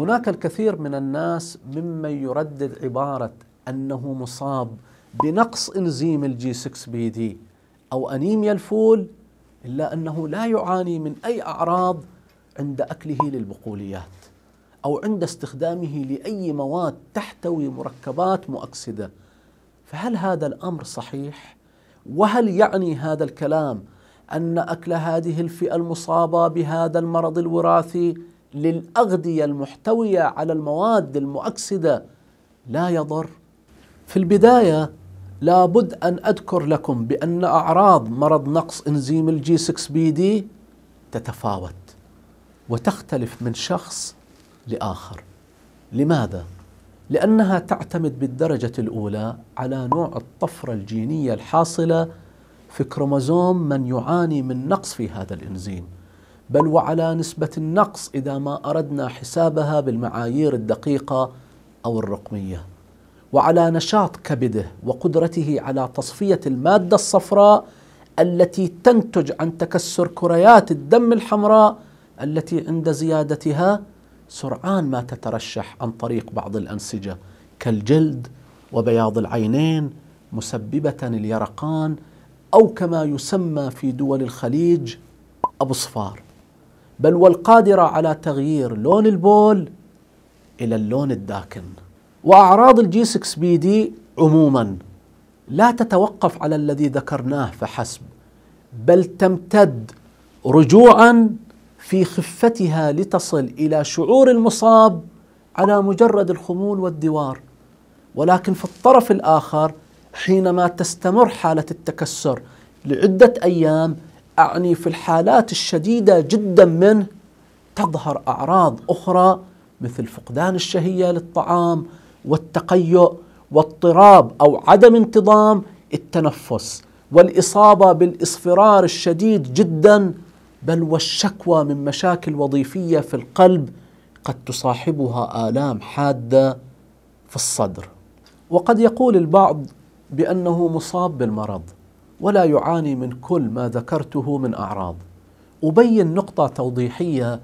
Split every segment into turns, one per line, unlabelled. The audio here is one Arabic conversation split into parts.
هناك الكثير من الناس ممن يردد عبارة أنه مصاب بنقص إنزيم الجي 6 بي دي أو أنيميا الفول إلا أنه لا يعاني من أي أعراض عند أكله للبقوليات أو عند استخدامه لأي مواد تحتوي مركبات مؤكسدة فهل هذا الأمر صحيح؟ وهل يعني هذا الكلام أن أكل هذه الفئة المصابة بهذا المرض الوراثي للأغذية المحتوية على المواد المؤكسدة لا يضر في البداية لابد أن أذكر لكم بأن أعراض مرض نقص إنزيم الجي 6 بي دي تتفاوت وتختلف من شخص لآخر لماذا؟ لأنها تعتمد بالدرجة الأولى على نوع الطفرة الجينية الحاصلة في كروموزوم من يعاني من نقص في هذا الإنزيم بل وعلى نسبة النقص إذا ما أردنا حسابها بالمعايير الدقيقة أو الرقمية وعلى نشاط كبده وقدرته على تصفية المادة الصفراء التي تنتج عن تكسر كريات الدم الحمراء التي عند زيادتها سرعان ما تترشح عن طريق بعض الأنسجة كالجلد وبياض العينين مسببة اليرقان أو كما يسمى في دول الخليج أبو صفار بل والقادرة على تغيير لون البول إلى اللون الداكن وأعراض الجي 6 بي دي عموما لا تتوقف على الذي ذكرناه فحسب بل تمتد رجوعا في خفتها لتصل إلى شعور المصاب على مجرد الخمول والدوار ولكن في الطرف الآخر حينما تستمر حالة التكسر لعدة أيام أعني في الحالات الشديدة جدا منه تظهر أعراض أخرى مثل فقدان الشهية للطعام والتقيؤ واضطراب أو عدم انتظام التنفس والإصابة بالإصفرار الشديد جدا بل والشكوى من مشاكل وظيفية في القلب قد تصاحبها آلام حادة في الصدر وقد يقول البعض بأنه مصاب بالمرض ولا يعاني من كل ما ذكرته من اعراض ابين نقطه توضيحيه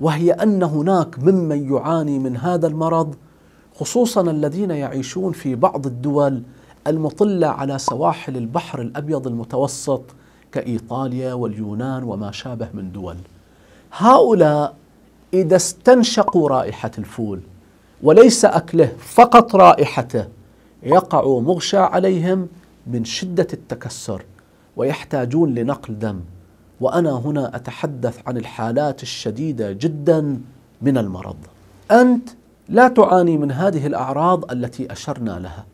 وهي ان هناك ممن يعاني من هذا المرض خصوصا الذين يعيشون في بعض الدول المطله على سواحل البحر الابيض المتوسط كايطاليا واليونان وما شابه من دول هؤلاء اذا استنشقوا رائحه الفول وليس اكله فقط رائحته يقع مغشى عليهم من شدة التكسر ويحتاجون لنقل دم وأنا هنا أتحدث عن الحالات الشديدة جدا من المرض أنت لا تعاني من هذه الأعراض التي أشرنا لها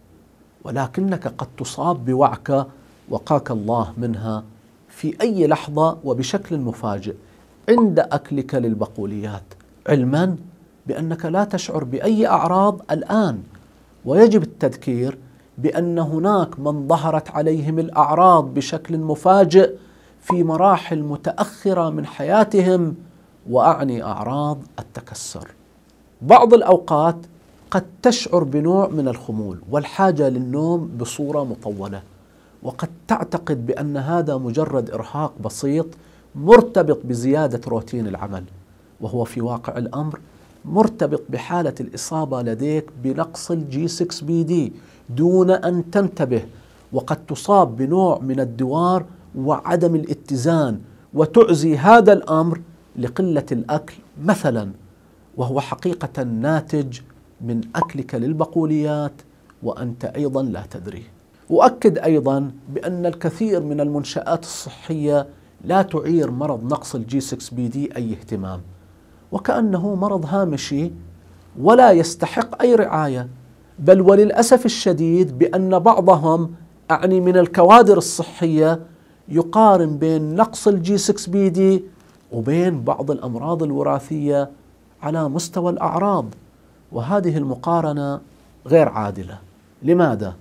ولكنك قد تصاب بوعكة وقاك الله منها في أي لحظة وبشكل مفاجئ عند أكلك للبقوليات علما بأنك لا تشعر بأي أعراض الآن ويجب التذكير بان هناك من ظهرت عليهم الاعراض بشكل مفاجئ في مراحل متاخره من حياتهم واعني اعراض التكسر. بعض الاوقات قد تشعر بنوع من الخمول والحاجه للنوم بصوره مطوله وقد تعتقد بان هذا مجرد ارهاق بسيط مرتبط بزياده روتين العمل وهو في واقع الامر مرتبط بحالة الإصابة لديك بنقص الجي 6 بي دي دون أن تنتبه وقد تصاب بنوع من الدوار وعدم الاتزان وتعزي هذا الأمر لقلة الأكل مثلا وهو حقيقة ناتج من أكلك للبقوليات وأنت أيضا لا تدري أؤكد أيضا بأن الكثير من المنشآت الصحية لا تعير مرض نقص الجي 6 بي دي أي اهتمام وكأنه مرض هامشي ولا يستحق أي رعاية بل وللأسف الشديد بأن بعضهم أعني من الكوادر الصحية يقارن بين نقص الجي 6 بي دي وبين بعض الأمراض الوراثية على مستوى الأعراض وهذه المقارنة غير عادلة لماذا؟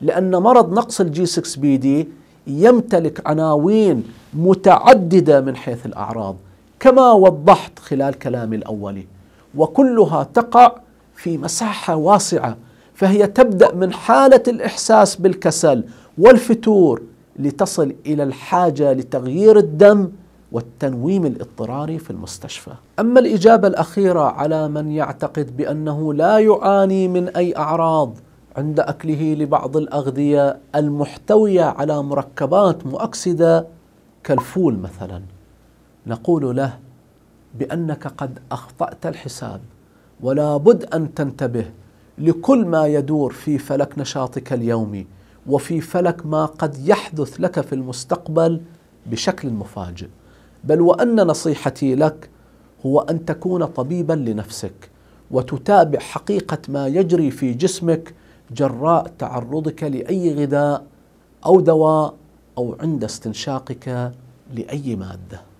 لأن مرض نقص الجي 6 بي دي يمتلك عناوين متعددة من حيث الأعراض كما وضحت خلال كلامي الاولي وكلها تقع في مساحه واسعه فهي تبدا من حاله الاحساس بالكسل والفتور لتصل الى الحاجه لتغيير الدم والتنويم الاضطراري في المستشفى. اما الاجابه الاخيره على من يعتقد بانه لا يعاني من اي اعراض عند اكله لبعض الاغذيه المحتويه على مركبات مؤكسده كالفول مثلا. نقول له بانك قد اخطات الحساب ولا بد ان تنتبه لكل ما يدور في فلك نشاطك اليومي وفي فلك ما قد يحدث لك في المستقبل بشكل مفاجئ بل وان نصيحتي لك هو ان تكون طبيبا لنفسك وتتابع حقيقه ما يجري في جسمك جراء تعرضك لاي غذاء او دواء او عند استنشاقك لاي ماده